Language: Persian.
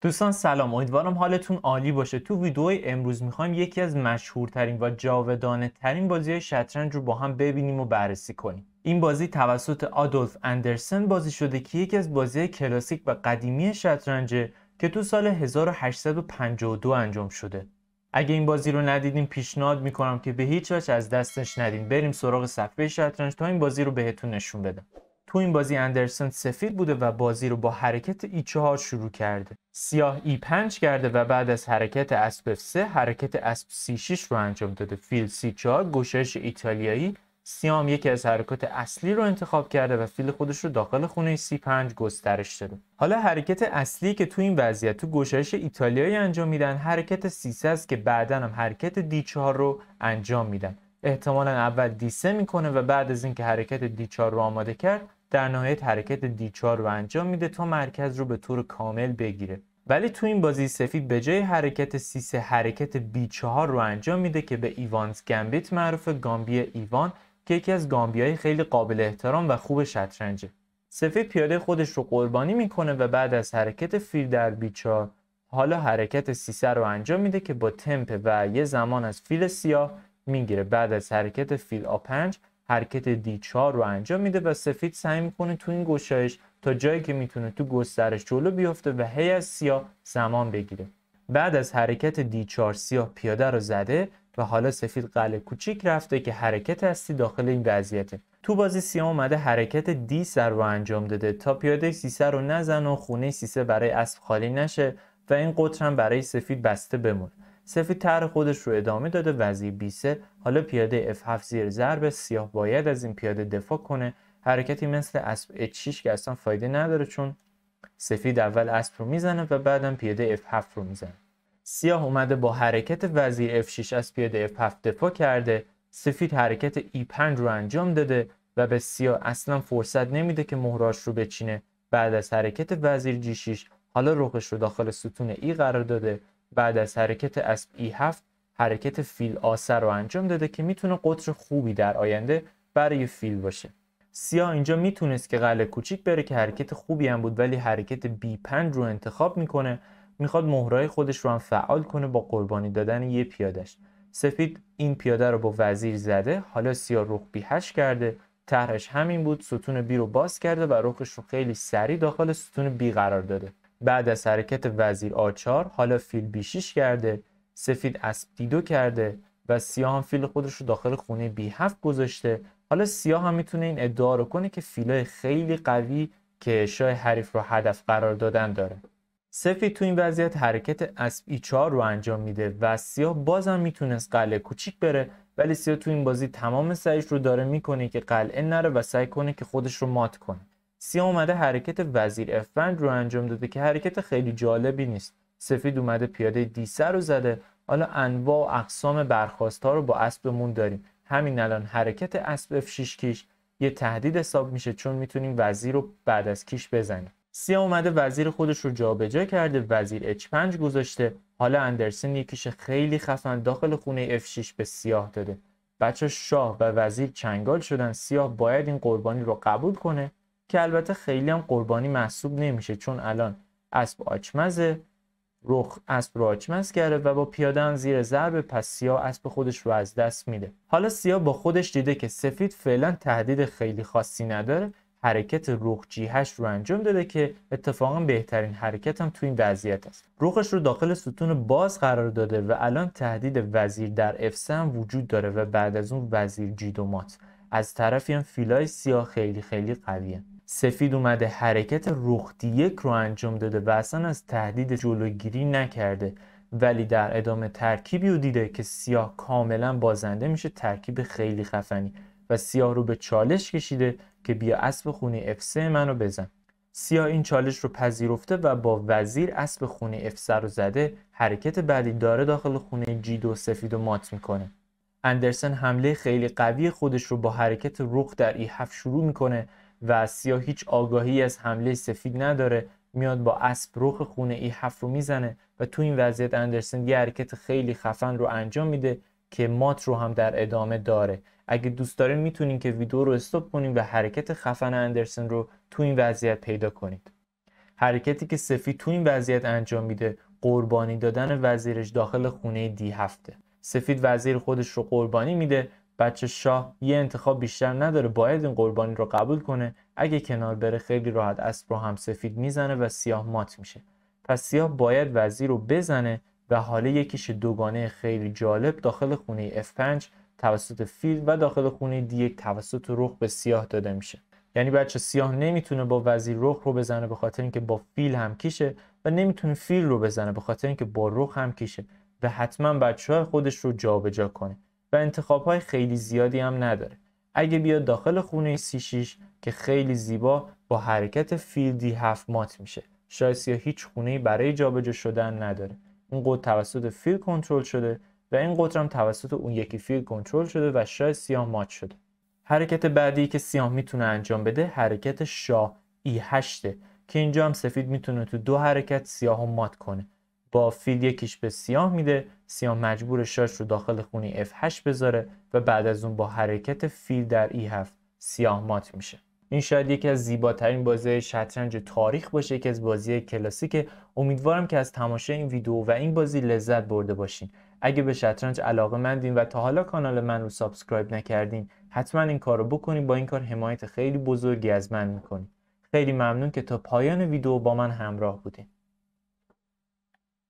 دوستان سلام امیدوارم حالتون عالی باشه تو ویدیوی امروز میخوایم یکی از مشهورترین و جاودانه ترین بازی شطرنج رو با هم ببینیم و بررسی کنیم این بازی توسط آدولف اندرسن بازی شده که یکی از بازی کلاسیک و قدیمی شطرنجه که تو سال 1852 انجام شده اگه این بازی رو ندیدیم پیشنهاد میکنم که به هیچ وجه از دستش ندین بریم سراغ صفحه شطرنج تا این بازی رو بهتون نشون بدم تو این بازی اندرسن سفید بوده و بازی رو با حرکت ای 4 شروع کرده سیاه ای 5 کرده و بعد از حرکت اسب اف 3 حرکت اسب سی 6 رو انجام داده فیل سی 4 گشایش ایتالیایی سیام یکی از حرکات اصلی رو انتخاب کرده و فیل خودش رو داخل خونه سی 5 گسترش داده حالا حرکت اصلی که تو این وضعیت تو گشایش ایتالیایی انجام میدن حرکت سی است که بعدا هم حرکت دی 4 رو انجام میدن احتمالا اول دی 3 میکنه و بعد از اینکه حرکت دی 4 رو آماده کرد در نهایت حرکت دیچار 4 رو انجام میده تا مرکز رو به طور کامل بگیره ولی تو این بازی سفید به جای حرکت سیسه حرکت بی 4 رو انجام میده که به ایوانز گمبیت معروف گامبی ایوان که یکی از های خیلی قابل احترام و خوب شطرنجه سفید پیاده خودش رو قربانی میکنه و بعد از حرکت فیل در بی 4 حالا حرکت سیسه رو انجام میده که با تمپ و یه زمان از فیل سیاه میگیره بعد از حرکت فیل آ 5 حرکت D4 رو انجام میده و سفید سعی میکنه تو این گشایش تا جایی که میتونه تو گسترش جلو بیفته و هی از سیاه زمان بگیره بعد از حرکت D4 سیاه پیاده رو زده و حالا سفید قله کوچیک رفته که حرکت هستی داخل این وضعیته تو بازی سیاه اومده حرکت دی سر رو انجام داده تا پیاده سیسه رو نزن و خونه سیسه برای اسب خالی نشه و این قطر هم برای سفید بسته بمونه سفید تر خودش رو ادامه داده وزیر B3 حالا پیاده F7 زیر ضرب سیاه باید از این پیاده دفاع کنه حرکتی مثل اسب H6 که اصلا فایده نداره چون سفید اول اسب رو میزنه و بعدم پیاده F7 رو میزنه سیاه اومده با حرکت وزیر F6 از پیاده F7 دفاع کرده سفید حرکت E5 رو انجام داده و به سیاه اصلا فرصت نمیده که مهراش رو بچینه بعد از حرکت وزیر G6 حالا رخش رو داخل ستون E قرار داده بعد از حرکت اسب ای e 7 حرکت فیل آسر رو انجام داده که میتونه قطر خوبی در آینده برای فیل باشه سیاه اینجا میتونست که قلعه کوچیک بره که حرکت خوبی هم بود ولی حرکت بی 5 رو انتخاب میکنه میخواد مهرای خودش رو هم فعال کنه با قربانی دادن یه پیادش سفید این پیاده رو با وزیر زده حالا سیاه رخ بی 8 کرده طرحش همین بود ستون بی رو باز کرده و رخش رو خیلی سری داخل ستون B قرار داده بعد از حرکت وزیر آچار حالا فیل بیشیش کرده سفید اسب دیدو کرده و سیاه هم فیل خودش رو داخل خونه بی هفت گذاشته حالا سیاه هم میتونه این ادعا رو کنه که فیلای خیلی قوی که شاه حریف رو هدف قرار دادن داره سفید تو این وضعیت حرکت اسب ای 4 رو انجام میده و سیاه بازم میتونست قلعه کوچیک بره ولی سیاه تو این بازی تمام سعیش رو داره میکنه که قلعه نره و سعی کنه که خودش رو مات کنه سیاه اومده حرکت وزیر F5 رو انجام داده که حرکت خیلی جالبی نیست سفید اومده پیاده D3 رو زده حالا انواع و اقسام برخواست ها رو با اسبمون داریم همین الان حرکت اسب F6 کیش یه تهدید حساب میشه چون میتونیم وزیر رو بعد از کیش بزنیم سیاه اومده وزیر خودش رو جابجا کرده وزیر H5 گذاشته حالا اندرسن یکیش خیلی خفن داخل خونه F6 به سیاه داده بچه شاه و وزیر چنگال شدن سیاه باید این قربانی رو قبول کنه که البته خیلی هم قربانی محسوب نمیشه چون الان اسب آچمزه رخ اسب رو آچمز کرده و با هم زیر ضربه پس سیاه اسب خودش رو از دست میده حالا سیا با خودش دیده که سفید فعلا تهدید خیلی خاصی نداره حرکت رخ جی رو انجام داده که اتفاقا بهترین حرکت هم تو این وضعیت است رخش رو داخل ستون باز قرار داده و الان تهدید وزیر در اف وجود داره و بعد از اون وزیر جیدومات از طرفی هم فیلای سیاه خیلی خیلی قویه سفید اومده حرکت رخ یک رو انجام داده و اصلا از تهدید جلوگیری نکرده ولی در ادامه ترکیبی رو دیده که سیاه کاملا بازنده میشه ترکیب خیلی خفنی و سیاه رو به چالش کشیده که بیا اسب خونی F3 منو بزن سیاه این چالش رو پذیرفته و با وزیر اسب خونی اف رو زده حرکت بعدی داره داخل خونه جی 2 سفید و مات میکنه اندرسن حمله خیلی قوی خودش رو با حرکت رخ در ای 7 شروع میکنه و سیاه هیچ آگاهی از حمله سفید نداره میاد با اسب رخ خونه ای هفت رو میزنه و تو این وضعیت اندرسن یه حرکت خیلی خفن رو انجام میده که مات رو هم در ادامه داره اگه دوست دارین میتونین که ویدیو رو استوب کنین و حرکت خفن اندرسن رو تو این وضعیت پیدا کنید حرکتی که سفید تو این وضعیت انجام میده قربانی دادن وزیرش داخل خونه دی هفته سفید وزیر خودش رو قربانی میده بچه شاه یه انتخاب بیشتر نداره باید این قربانی رو قبول کنه اگه کنار بره خیلی راحت اسب رو هم سفید میزنه و سیاه مات میشه پس سیاه باید وزیر رو بزنه و حالا یکیش دوگانه خیلی جالب داخل خونه F5 توسط فیل و داخل خونه D1 توسط رخ به سیاه داده میشه یعنی بچه سیاه نمیتونه با وزیر رخ رو بزنه به خاطر اینکه با فیل هم کیشه و نمیتونه فیل رو بزنه به خاطر اینکه با رخ هم کیشه و حتما بچه خودش رو جابجا جا کنه و انتخاب های خیلی زیادی هم نداره اگه بیاد داخل خونه سی 6 که خیلی زیبا با حرکت فیلدی هفت مات میشه شاید سیاه هیچ خونه برای جابجا شدن نداره این قطر توسط فیل کنترل شده و این قطر هم توسط اون یکی فیل کنترل شده و شاه سیاه مات شده حرکت بعدی که سیاه میتونه انجام بده حرکت شاه ای هشته که اینجا هم سفید میتونه تو دو حرکت سیاه مات کنه با فیل یکیش به سیاه میده سیاه مجبور شاش رو داخل خونی F8 بذاره و بعد از اون با حرکت فیل در E7 سیاه مات میشه این شاید یکی از زیباترین بازی شطرنج تاریخ باشه یکی از بازی کلاسیک امیدوارم که از تماشای این ویدیو و این بازی لذت برده باشین اگه به شطرنج علاقه مندین و تا حالا کانال من رو سابسکرایب نکردین حتما این کار رو بکنین با این کار حمایت خیلی بزرگی از من میکنین خیلی ممنون که تا پایان ویدیو با من همراه بودین